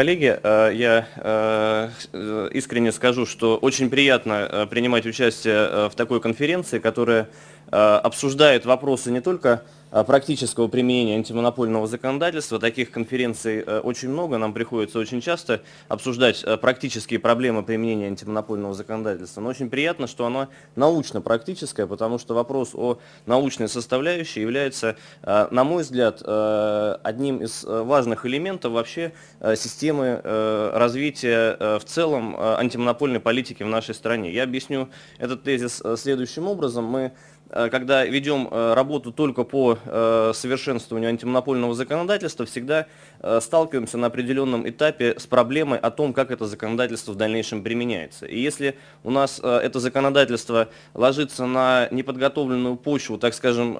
Коллеги, э, я э, искренне скажу, что очень приятно э, принимать участие в такой конференции, которая обсуждает вопросы не только Э, практического применения антимонопольного законодательства. Таких конференций э, очень много, нам приходится очень часто обсуждать э, практические проблемы применения антимонопольного законодательства. Но очень приятно, что оно научно-практическое, потому что вопрос о научной составляющей является, на мой взгляд, одним из важных элементов вообще системы развития в целом антимонопольной политики в нашей стране. Я объясню этот тезис следующим образом. Мы Э, когда ведем э, работу только по э, совершенствованию антимонопольного законодательства, всегда сталкиваемся на определенном этапе с проблемой о том, как это законодательство в дальнейшем применяется. И если у нас это законодательство ложится на неподготовленную почву, так скажем,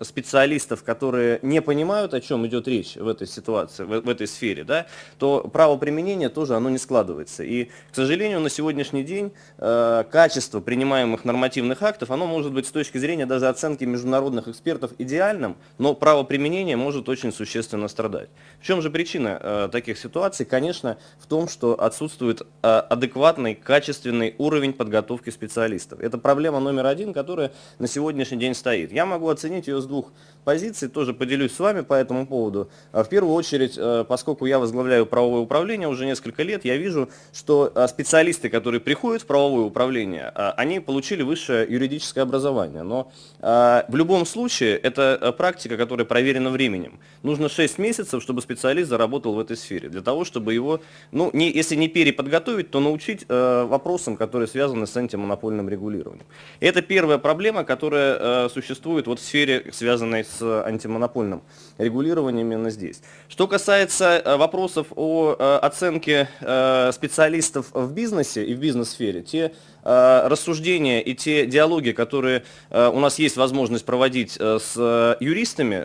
специалистов, которые не понимают, о чем идет речь в этой ситуации, в этой сфере, да, то право применения тоже оно не складывается. И, к сожалению, на сегодняшний день качество принимаемых нормативных актов, оно может быть точки зрения даже оценки международных экспертов идеальным, но право применения может очень существенно страдать. В чем же причина э, таких ситуаций? Конечно, в том, что отсутствует э, адекватный, качественный уровень подготовки специалистов. Это проблема номер один, которая на сегодняшний день стоит. Я могу оценить ее с двух позиции тоже поделюсь с вами по этому поводу. А, в первую очередь, э, поскольку я возглавляю правовое управление уже несколько лет, я вижу, что а, специалисты, которые приходят в правовое управление, а, они получили высшее юридическое образование. Но в любом случае, это э, практика, которая проверена временем. Нужно 6 месяцев, чтобы специалист заработал в этой сфере, для того, чтобы его, ну, не, если не переподготовить, то научить э, вопросам, которые связаны с антимонопольным регулированием. Это первая проблема, которая существует вот в сфере, связанной с с антимонопольным регулированием именно здесь. Что касается э, вопросов о э, оценке э, специалистов в бизнесе и в бизнес-сфере, те Э, рассуждения и те диалоги, которые э, у нас есть возможность проводить э, с юристами,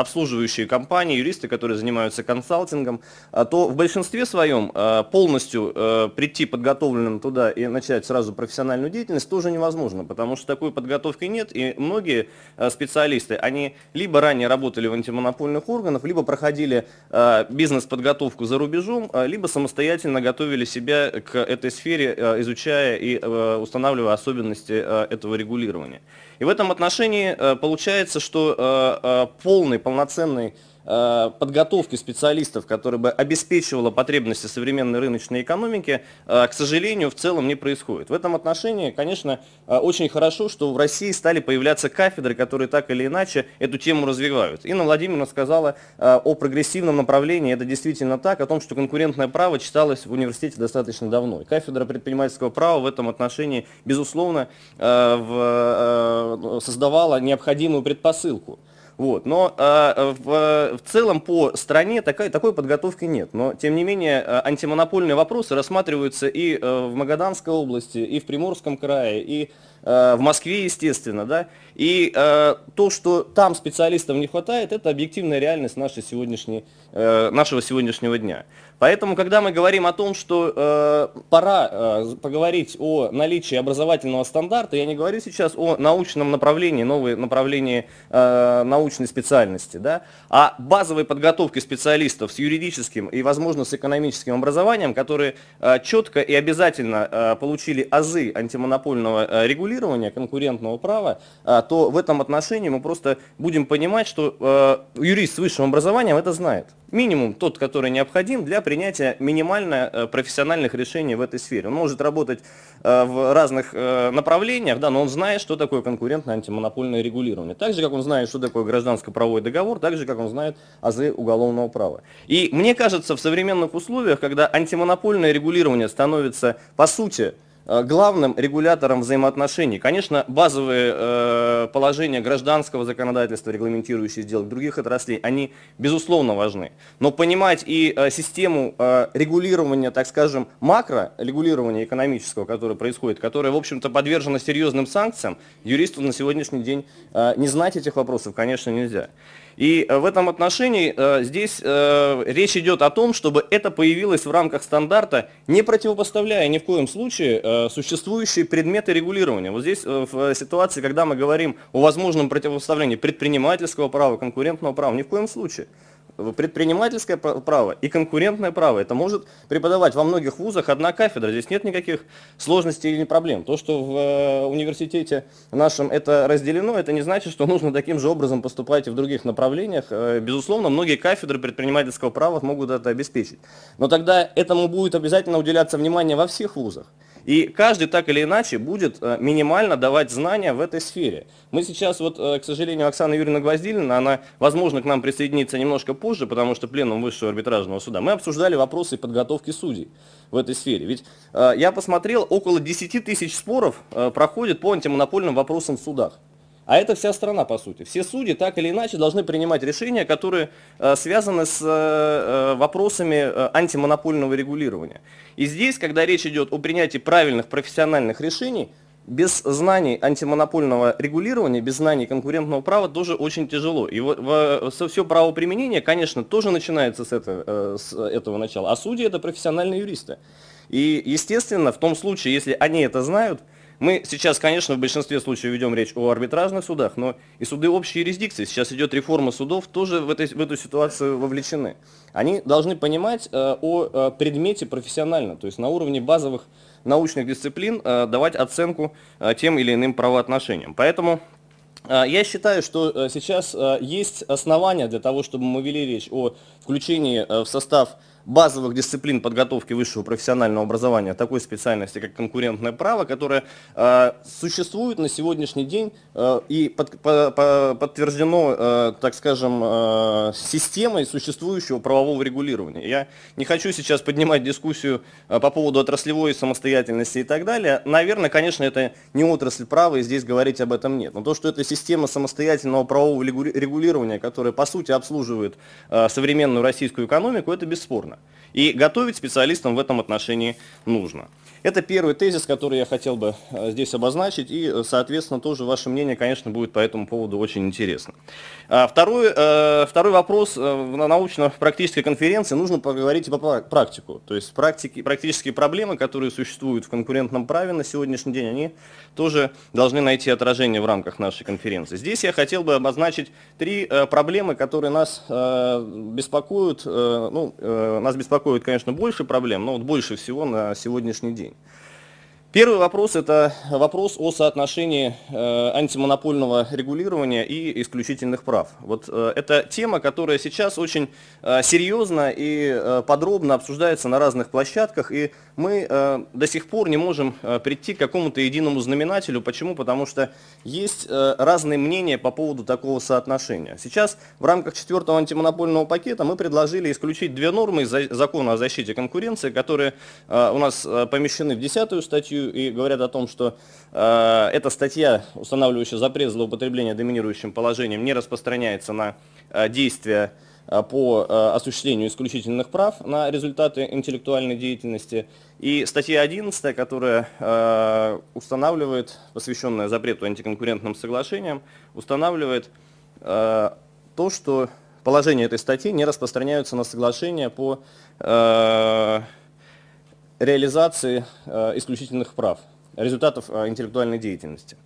обслуживающие компании, юристы, которые занимаются консалтингом, то в большинстве своем полностью прийти подготовленным туда и начать сразу профессиональную деятельность тоже невозможно, потому что такой подготовки нет, и многие специалисты, они либо ранее работали в антимонопольных органах, либо проходили бизнес-подготовку за рубежом, либо самостоятельно готовили себя к этой сфере, изучая и Э, устанавливая особенности э, этого регулирования. И в этом отношении э, получается, что полный, полноценный Э, подготовки специалистов, которая бы обеспечивала потребности современной рыночной экономики, э, к сожалению, в целом не происходит. В этом отношении, конечно, э, очень хорошо, что в России стали появляться кафедры, которые так или иначе эту тему развивают. Инна Владимировна сказала о прогрессивном направлении, это действительно так, о том, что конкурентное право читалось в университете достаточно давно. И кафедра предпринимательского права в этом отношении, безусловно, создавала необходимую предпосылку. Вот. Но э, в, в целом по стране такая, такой подготовки нет. Но, тем не менее, а, антимонопольные вопросы рассматриваются и э, в Магаданской области, и в Приморском крае, и э, в Москве, естественно. Да? И э, то, что там специалистов не хватает, это объективная реальность нашей сегодняшней, э, нашего сегодняшнего дня. Поэтому, когда мы говорим о том, что э, пора э, поговорить о наличии образовательного стандарта, я не говорю сейчас о научном направлении, новом направлении э, научной специальности, да, а базовой подготовке специалистов с юридическим и, возможно, с экономическим образованием, которые э, четко и обязательно э, получили азы антимонопольного э, регулирования, конкурентного права, э, то в этом отношении мы просто будем понимать, что э, юрист с высшим образованием это знает минимум тот, который необходим для принятия минимально э, профессиональных решений в этой сфере. Он может работать э, в разных э, направлениях, да, но он знает, что такое конкурентное антимонопольное регулирование. Так же, как он знает, что такое гражданско-правовой договор, так же, как он знает азы уголовного права. И мне кажется, в современных условиях, когда антимонопольное регулирование становится, по сути, Э, главным регулятором взаимоотношений. Конечно, базовые э, положения гражданского законодательства, регламентирующие сделок других отраслей, они безусловно важны. Но понимать и э, систему регулирования, так скажем, макро, регулирования экономического, которое происходит, которое, в общем-то, подвержено серьезным санкциям, юристу на сегодняшний день не знать этих вопросов, конечно, нельзя. И э, в этом отношении э, здесь э, речь идет о том, чтобы это появилось в рамках стандарта, не противопоставляя ни в коем случае существующие предметы регулирования. Вот здесь в ситуации, когда мы говорим о возможном противопоставлении предпринимательского права, конкурентного права, ни в коем случае предпринимательское право и конкурентное право. Это может преподавать во многих вузах одна кафедра. Здесь нет никаких сложностей или проблем. То, что в э, университете нашем это разделено, это не значит, что нужно таким же образом поступать и в других направлениях. Э, безусловно, многие кафедры предпринимательского права могут это обеспечить. Но тогда этому будет обязательно уделяться внимание во всех вузах. И каждый так или иначе будет э, минимально давать знания в этой сфере. Мы сейчас, вот, э, к сожалению, Оксана Юрьевна Гвоздилина, она, возможно, к нам присоединится немножко позже, потому что пленум Высшего арбитражного суда, мы обсуждали вопросы подготовки судей в этой сфере. Ведь э, я посмотрел, около 10 тысяч споров проходит по антимонопольным вопросам в судах. А это вся страна, по сути. Все судьи так или иначе должны принимать решения, которые э, связаны с э, э, вопросами антимонопольного регулирования. И здесь, когда речь идет о принятии правильных профессиональных решений, без знаний антимонопольного регулирования, без знаний конкурентного права тоже очень тяжело. И со все правоприменение, конечно, тоже начинается с этого, с этого начала. А судьи это профессиональные юристы. И, естественно, в том случае, если они это знают, мы сейчас, конечно, в большинстве случаев ведем речь о арбитражных судах, но и суды общей юрисдикции, сейчас идет реформа судов, тоже в, этой, в эту ситуацию вовлечены. Они должны понимать э, о э, предмете профессионально, то есть на уровне базовых научных дисциплин э, давать оценку э, тем или иным правоотношениям. Поэтому э, я считаю, что э, сейчас э, есть основания для того, чтобы мы вели речь о включении в состав базовых дисциплин подготовки высшего профессионального образования такой специальности, как конкурентное право, которое э, существует на сегодняшний день э, и под, по, по, подтверждено, э, так скажем, э, системой существующего правового регулирования. Я не хочу сейчас поднимать дискуссию э, по поводу отраслевой самостоятельности и так далее. Наверное, конечно, это не отрасль права, и здесь говорить об этом нет. Но то, что это система самостоятельного правового регулирования, которая, по сути, обслуживает э, современную российскую экономику, это бесспорно. И готовить специалистам в этом отношении нужно. Это первый тезис, который я хотел бы э, здесь обозначить, и, э, соответственно, тоже ваше мнение, конечно, будет по этому поводу очень интересно. А второй, э, второй вопрос на научно-практической конференции нужно поговорить и про практику. То есть практики, практические проблемы, которые существуют в конкурентном праве на сегодняшний день, они тоже должны найти отражение в рамках нашей конференции. Здесь я хотел бы обозначить три проблемы, которые нас беспокоят. Ну, нас беспокоят, конечно, больше проблем, но вот больше всего на сегодняшний день день. Первый вопрос – это вопрос о соотношении э, антимонопольного регулирования и исключительных прав. Вот э, это тема, которая сейчас очень э, серьезно и подробно обсуждается на разных площадках, и мы э, до сих пор не можем э, прийти к какому-то единому знаменателю. Почему? Потому что есть э, разные мнения по поводу такого соотношения. Сейчас в рамках четвертого антимонопольного пакета мы предложили исключить две нормы из закона о защите конкуренции, которые э, у нас помещены в десятую статью и говорят о том, что эта статья, устанавливающая запрет злоупотребления доминирующим положением, не распространяется на действия Э, по э, осуществлению исключительных прав на результаты интеллектуальной деятельности. И статья 11, которая э, устанавливает, посвященная запрету антиконкурентным соглашениям, устанавливает то, что положения этой статьи не распространяются на соглашения по реализации исключительных прав, результатов интеллектуальной деятельности.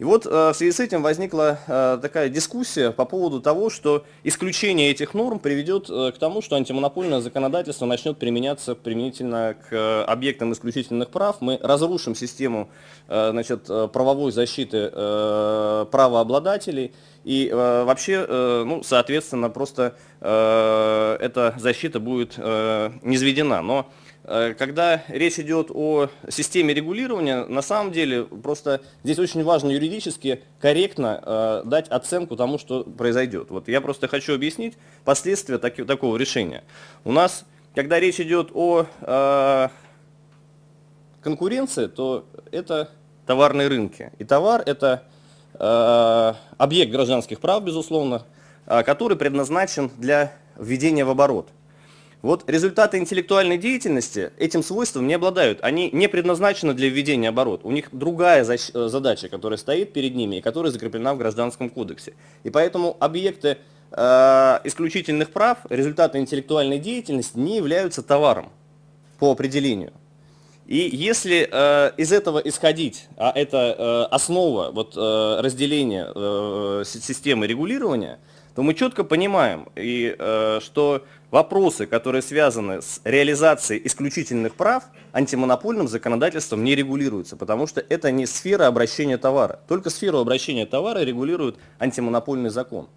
И вот э, в связи с этим возникла э, такая дискуссия по поводу того, что исключение этих норм приведет э, к тому, что антимонопольное законодательство начнет применяться применительно к объектам исключительных прав. Мы разрушим систему значит, правовой защиты правообладателей. И вообще, ну, соответственно, просто эта защита будет низведена. Но Э, когда речь идет о системе регулирования, на самом деле просто здесь очень важно юридически корректно э, дать оценку тому, что произойдет. Вот я просто хочу объяснить последствия таки, такого решения. У нас, когда речь идет о э, конкуренции, то это товарные рынки. И товар это э, объект гражданских прав, безусловно, э, который предназначен для введения в оборот. Вот результаты интеллектуальной деятельности этим свойством не обладают. Они не предназначены для введения оборот. У них другая э, задача, которая стоит перед ними и которая закреплена в Гражданском кодексе. И поэтому объекты э, исключительных прав, результаты интеллектуальной деятельности не являются товаром по определению. И если э, из этого исходить, а это э, основа вот, э, разделения э, э системы регулирования – то мы четко понимаем, и, э, что вопросы, которые связаны с реализацией исключительных прав, антимонопольным законодательством не регулируются, потому что это не сфера обращения товара. Только сферу обращения товара регулирует антимонопольный закон.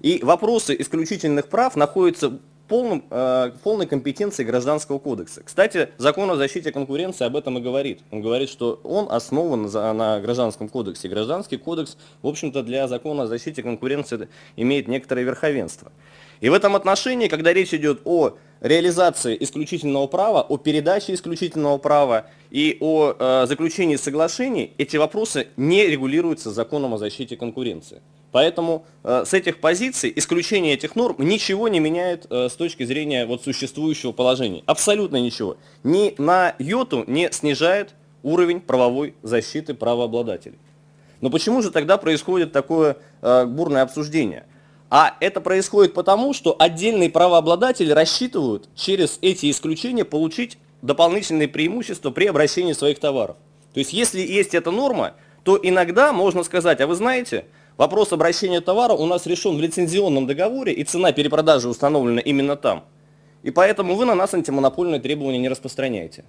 И вопросы исключительных прав находятся полном, э, полной компетенции Гражданского кодекса. Кстати, закон о защите конкуренции об этом и говорит. Он говорит, что он основан за, на Гражданском кодексе. Гражданский кодекс, в общем-то, для закона о защите конкуренции имеет некоторое верховенство. И в этом отношении, когда речь идет о реализации исключительного права, о передаче исключительного права и о э, заключении соглашений, эти вопросы не регулируются законом о защите конкуренции. Поэтому э, с этих позиций исключение этих норм ничего не меняет э, с точки зрения вот, существующего положения. Абсолютно ничего. Ни на йоту не снижает уровень правовой защиты правообладателей. Но почему же тогда происходит такое э, бурное обсуждение? А это происходит потому, что отдельные правообладатели рассчитывают через эти исключения получить дополнительные преимущества при обращении своих товаров. То есть если есть эта норма, то иногда можно сказать, а вы знаете, Вопрос обращения товара у нас решен в лицензионном договоре, и цена перепродажи установлена именно там. И поэтому вы на нас антимонопольные требования не распространяете.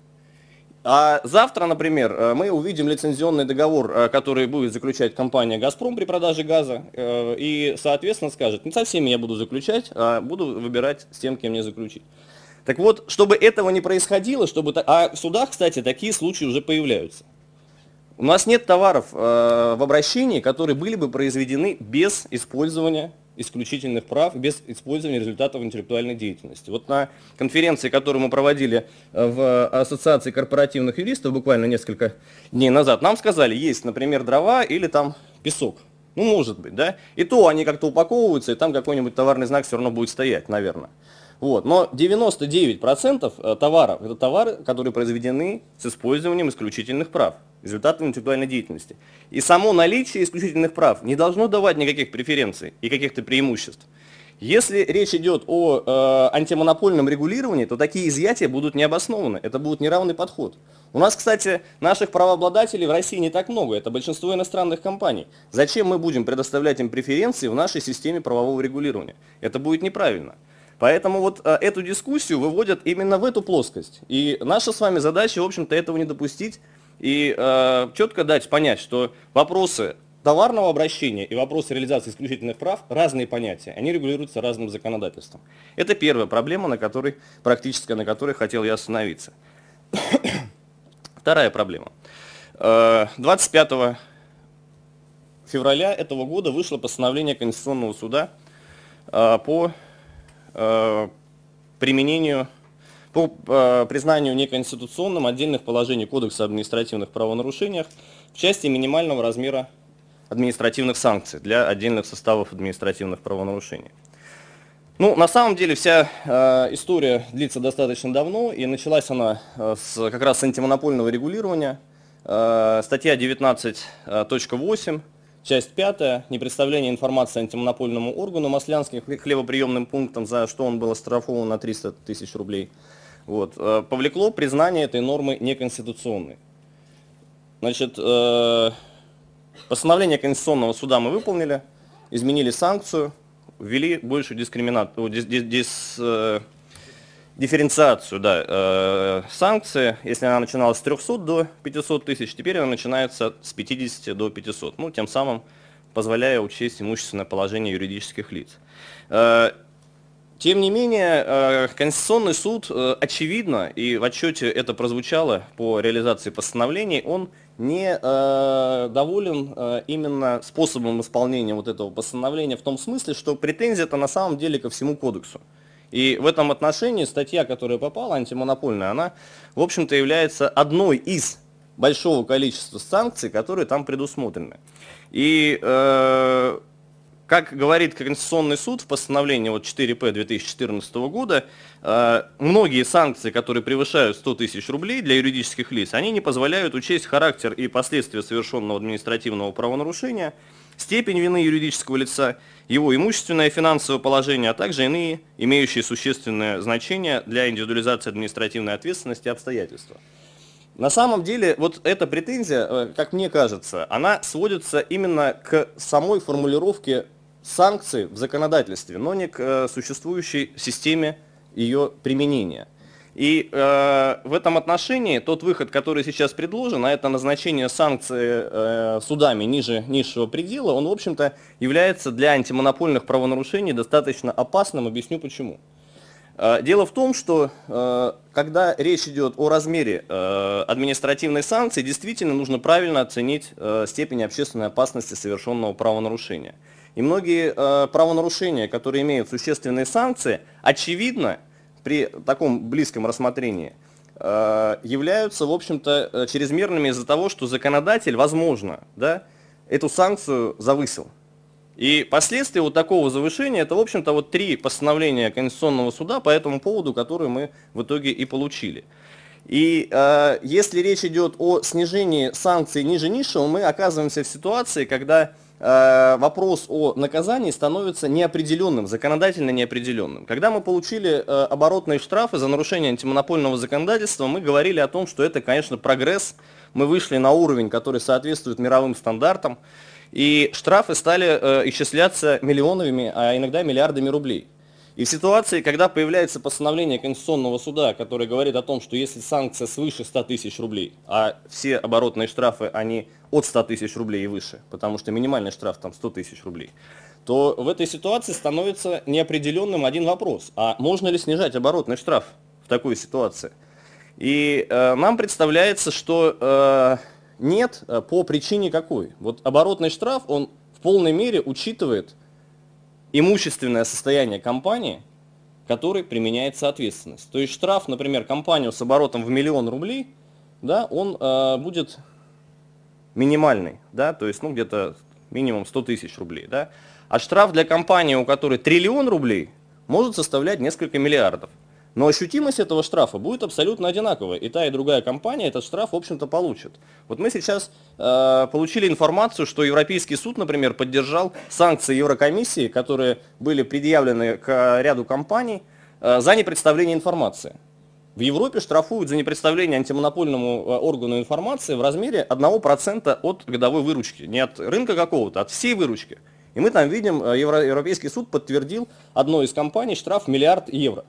А завтра, например, э, мы увидим лицензионный договор, э, который будет заключать компания «Газпром» при продаже газа, э, и, соответственно, скажет, не «Ну, со всеми я буду заключать, а буду выбирать с тем, кем мне заключить. Так вот, чтобы этого не происходило, чтобы... А в судах, кстати, такие случаи уже появляются. У нас нет товаров э, в обращении, которые были бы произведены без использования исключительных прав, без использования результатов интеллектуальной деятельности. Вот на конференции, которую мы проводили э, в Ассоциации корпоративных юристов буквально несколько дней назад, нам сказали, есть, например, дрова или там песок. Ну, может быть, да? И то они как-то упаковываются, и там какой-нибудь товарный знак все равно будет стоять, наверное. Вот. Но 99% э, товаров – это товары, которые произведены с использованием исключительных прав, результатов интеллектуальной деятельности. И само наличие исключительных прав не должно давать никаких преференций и каких-то преимуществ. Если речь идет о э, антимонопольном регулировании, то такие изъятия будут необоснованы. Это будет неравный подход. У нас, кстати, наших правообладателей в России не так много. Это большинство иностранных компаний. Зачем мы будем предоставлять им преференции в нашей системе правового регулирования? Это будет неправильно. Поэтому вот э, эту дискуссию выводят именно в эту плоскость. И наша с вами задача, в общем-то, этого не допустить и э, четко дать понять, что вопросы товарного обращения и вопросы реализации исключительных прав – разные понятия, они регулируются разным законодательством. Это первая проблема, на которой, практически, на которой хотел я остановиться. Вторая проблема. 25 э, февраля этого года вышло постановление Конституционного суда э, по Э, применению, по э, признанию неконституционным отдельных положений Кодекса административных правонарушениях в части минимального размера административных санкций для отдельных составов административных правонарушений. Ну, на самом деле вся э, история длится достаточно давно, и началась она э, с, как раз с антимонопольного регулирования. Э, статья 19.8 Часть пятая. Непредставление информации антимонопольному органу маслянским хлебоприемным пунктом, за что он был оштрафован на 300 тысяч рублей. Вот. Э, повлекло признание этой нормы неконституционной. Значит, э, постановление Конституционного суда мы выполнили, изменили санкцию, ввели большую дискриминацию, дис, дис, э, дифференциацию да, э, санкции. Если она начиналась с 300 до 500 тысяч, теперь она начинается с 50 до 500. Ну, тем самым позволяя учесть имущественное положение юридических лиц. Э, тем не менее, э, Конституционный суд, э, очевидно, и в отчете это прозвучало по реализации постановлений, он не э, доволен именно способом исполнения вот этого постановления в том смысле, что претензия это на самом деле ко всему кодексу. И в этом отношении статья, которая попала, антимонопольная, она, в общем-то, является одной из большого количества санкций, которые там предусмотрены. И э, как говорит Конституционный суд в постановлении вот 4П 2014 года, э, многие санкции, которые превышают 100 тысяч рублей для юридических лиц, они не позволяют учесть характер и последствия совершенного административного правонарушения – степень вины юридического лица, его имущественное и финансовое положение, а также иные, имеющие существенное значение для индивидуализации административной ответственности обстоятельства. На самом деле, вот эта претензия, э, как мне кажется, она сводится именно к самой формулировке санкций в законодательстве, но не к э, существующей системе ее применения. И э, в этом отношении тот выход, который сейчас предложен, а это назначение санкций э, судами ниже низшего предела, он, в общем-то, является для антимонопольных правонарушений достаточно опасным. Объясню почему. Э, дело в том, что э, когда речь идет о размере э, административной санкции, действительно нужно правильно оценить э, степень общественной опасности совершенного правонарушения. И многие э, правонарушения, которые имеют существенные санкции, очевидно, при таком близком рассмотрении э, являются, в общем-то, э, чрезмерными из-за того, что законодатель, возможно, да, эту санкцию завысил. И последствия вот такого завышения, это, в общем-то, вот три постановления Конституционного суда по этому поводу, которые мы в итоге и получили. И э, если речь идет о снижении санкций ниже низшего, мы оказываемся в ситуации, когда Э, вопрос о наказании становится неопределенным, законодательно неопределенным. Когда мы получили э, оборотные штрафы за нарушение антимонопольного законодательства, мы говорили о том, что это, конечно, прогресс, мы вышли на уровень, который соответствует мировым стандартам, и штрафы стали э, исчисляться миллионами, а иногда миллиардами рублей. И в ситуации, когда появляется постановление Конституционного суда, которое говорит о том, что если санкция свыше 100 тысяч рублей, а все оборотные штрафы, они от 100 тысяч рублей и выше, потому что минимальный штраф там 100 тысяч рублей, то в этой ситуации становится неопределенным один вопрос. А можно ли снижать оборотный штраф в такой ситуации? И э, нам представляется, что э, нет, э, по причине какой. Вот оборотный штраф, он в полной мере учитывает имущественное состояние компании, которой применяется ответственность. То есть штраф, например, компанию с оборотом в миллион рублей, да, он э, будет минимальный, да, то есть ну, где-то минимум 100 тысяч рублей. Да. А штраф для компании, у которой триллион рублей, может составлять несколько миллиардов. Но ощутимость этого штрафа будет абсолютно одинаковая. И та, и другая компания этот штраф, в общем-то, получит. Вот мы сейчас э, получили информацию, что Европейский суд, например, поддержал санкции Еврокомиссии, которые были предъявлены к ряду компаний э, за непредставление информации. В Европе штрафуют за непредставление антимонопольному э, органу информации в размере 1% от годовой выручки. Не от рынка какого-то, от всей выручки. И мы там видим, э, Евро, Европейский суд подтвердил одной из компаний штраф в миллиард евро.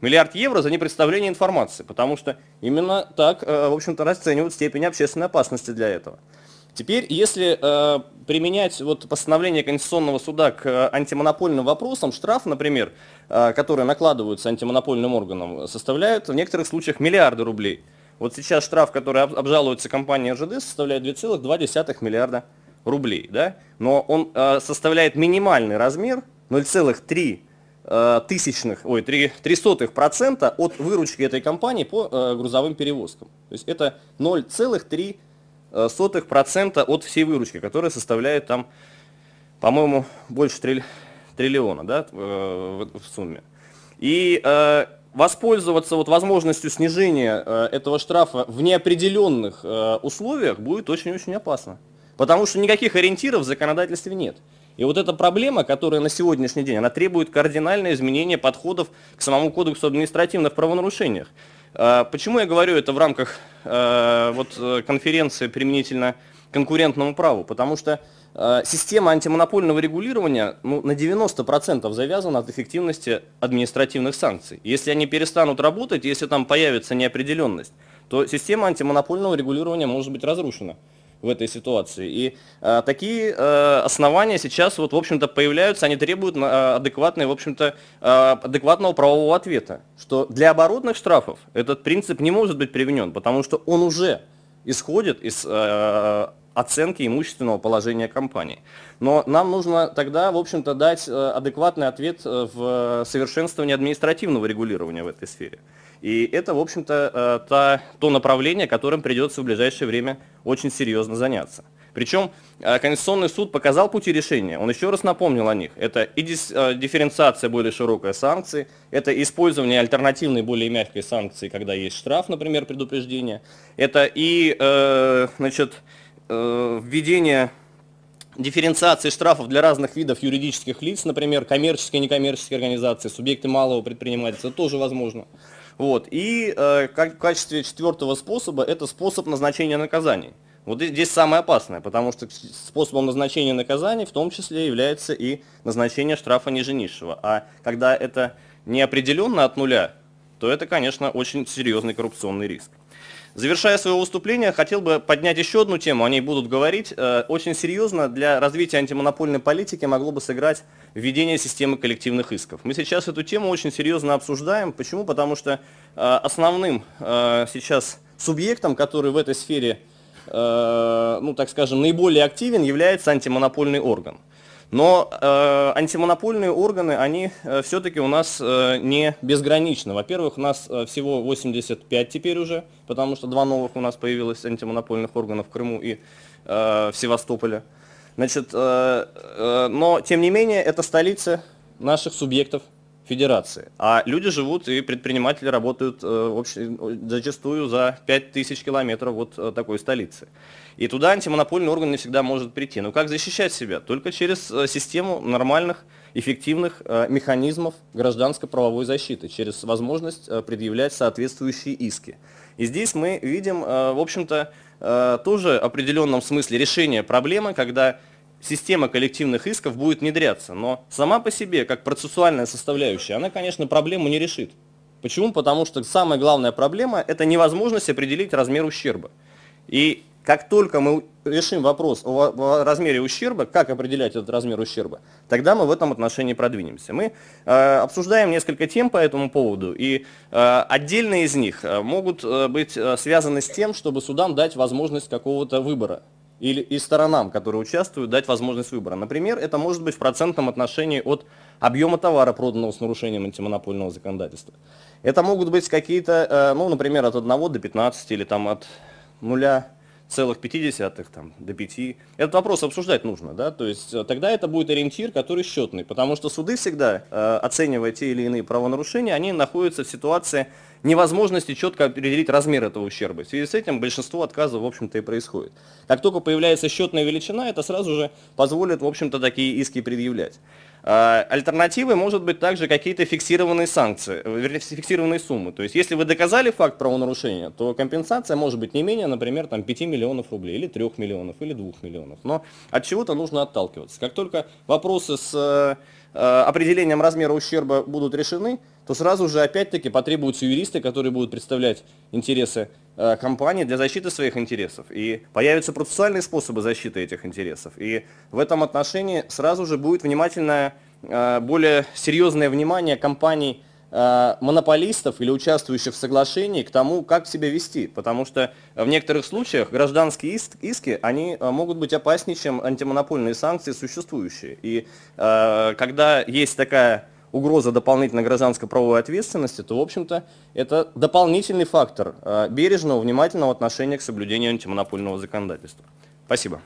Миллиард евро за непредставление информации, потому что именно так, э, в общем-то, расценивают степень общественной опасности для этого. Теперь, если э, применять вот постановление Конституционного суда к э, антимонопольным вопросам, штраф, например, э, который накладываются антимонопольным органам, составляет в некоторых случаях миллиарды рублей. Вот сейчас штраф, который об, обжалуется компанией РЖД, составляет 2,2 миллиарда рублей. Да? Но он э, составляет минимальный размер 0,3 Э, тысячных, ой, три, три сотых процента от выручки этой компании по э, грузовым перевозкам. То есть это 0,3 э, процента от всей выручки, которая составляет там, по-моему, больше триль, триллиона да, э, в, в сумме. И э, воспользоваться вот возможностью снижения э, этого штрафа в неопределенных э, условиях будет очень-очень опасно. Потому что никаких ориентиров в законодательстве нет. И вот эта проблема, которая на сегодняшний день, она требует кардинального изменения подходов к самому кодексу административных правонарушений. А, почему я говорю это в рамках а, вот, э, конференции применительно конкурентному праву? Потому что а, система антимонопольного регулирования ну, на 90% завязана от эффективности административных санкций. Если они перестанут работать, если там появится неопределенность, то система антимонопольного регулирования может быть разрушена в этой ситуации. И э, такие э, основания сейчас, вот, в общем-то, появляются, они требуют а, адекватной, в общем-то, э, адекватного правового ответа, что для оборотных штрафов этот принцип не может быть применен, потому что он уже исходит из э, оценки имущественного положения компании. Но нам нужно тогда, в общем-то, дать адекватный ответ в совершенствовании административного регулирования в этой сфере. И это, в общем-то, э, та, то направление, которым придется в ближайшее время очень серьезно заняться. Причем э, Конституционный суд показал пути решения, он еще раз напомнил о них. Это и э, дифференциация более широкой санкции, это использование альтернативной более мягкой санкции, когда есть штраф, например, предупреждение, это и значит, введение дифференциации штрафов для разных видов юридических лиц, например, коммерческие и некоммерческие организации, субъекты малого предпринимательства, тоже возможно. Вот. И э, как, в качестве четвертого способа это способ назначения наказаний. Вот здесь самое опасное, потому что способом назначения наказаний в том числе является и назначение штрафа ниже низшего. А когда это неопределенно от нуля, то это, конечно, очень серьезный коррупционный риск. Завершая свое выступление, хотел бы поднять еще одну тему, о ней будут говорить. Э, очень серьезно для развития антимонопольной политики могло бы сыграть введение системы коллективных исков. Мы сейчас эту тему очень серьезно обсуждаем. Почему? Потому что э, основным э, сейчас субъектом, который в этой сфере, ну так скажем, наиболее активен, является антимонопольный орган. Но э, антимонопольные органы, они э, все-таки у нас э, не безграничны. Во-первых, у нас э, всего 85 теперь уже, потому что два новых у нас появилось антимонопольных органов в Крыму и э, в Севастополе. Значит, э, э, но тем не менее, это столицы наших субъектов федерации. А люди живут и предприниматели работают э, зачастую за 5000 километров вот э, такой столицы. И туда антимонопольный орган не всегда может прийти. Но как защищать себя? Только через э, систему нормальных, эффективных механизмов гражданско-правовой защиты, через возможность предъявлять соответствующие иски. И здесь мы видим, в общем-то, тоже в определенном смысле решение проблемы, когда система коллективных исков будет внедряться. Но сама по себе, как процессуальная составляющая, она, конечно, проблему не решит. Почему? Потому что самая главная проблема – это невозможность определить размер ущерба. И как только мы решим вопрос о размере ущерба, как определять этот размер ущерба, тогда мы в этом отношении продвинемся. Мы э, обсуждаем несколько тем по этому поводу, и э, отдельные из них э, могут э, быть э, связаны с тем, чтобы судам дать возможность какого-то выбора или и сторонам, которые участвуют, дать возможность выбора. Например, это может быть в процентном отношении от объема товара, проданного с нарушением антимонопольного законодательства. Это могут быть какие-то, э, ну, например, от 1 до 15 или там от 0 целых пятидесятых там, до пяти Этот вопрос обсуждать нужно, да, то есть э, тогда это будет ориентир, который счетный, потому что суды всегда, э, оценивая те или иные правонарушения, они находятся в ситуации невозможности четко определить размер этого ущерба. В связи с этим большинство отказов, в общем-то, и происходит. Как только появляется счетная величина, это сразу же позволит, в общем-то, такие иски предъявлять. А, альтернативой может быть также какие-то фиксированные санкции, э, фиксированные суммы. То есть, если вы доказали факт правонарушения, то компенсация может быть не менее, например, там, 5 миллионов рублей, или 3 миллионов, или 2 миллионов. Но от чего-то нужно отталкиваться. Как только вопросы с э, э, определением размера ущерба будут решены, то сразу же опять-таки потребуются юристы, которые будут представлять интересы Э, компании для защиты своих интересов. И появятся процессуальные способы защиты этих интересов. И в этом отношении сразу же будет внимательное, э, более серьезное внимание компаний, э, монополистов или участвующих в соглашении к тому, как себя вести. Потому что в некоторых случаях гражданские иски, они могут быть опаснее, чем антимонопольные санкции существующие. И когда есть такая угроза дополнительной гражданско-правовой ответственности, то, в общем-то, это дополнительный фактор э, бережного, внимательного отношения к соблюдению антимонопольного законодательства. Спасибо.